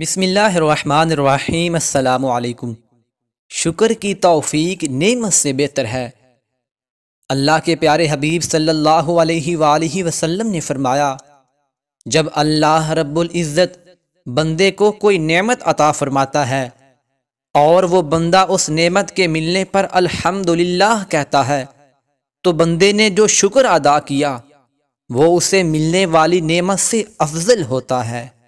बिसमीम् अल्लाम शुक्र की तौफीक नेमत से बेहतर है अल्लाह के प्यारे हबीब सल्लल्लाहु अलैहि वसल्लम ने फरमाया जब अल्लाह रब्बुल इज़्ज़त बंदे को कोई नेमत अता फरमाता है और वो बंदा उस नेमत के मिलने पर अल्हम्दुलिल्लाह कहता है तो बंदे ने जो शुक्र अदा किया वो उसे मिलने वाली नेमत से अफजल होता है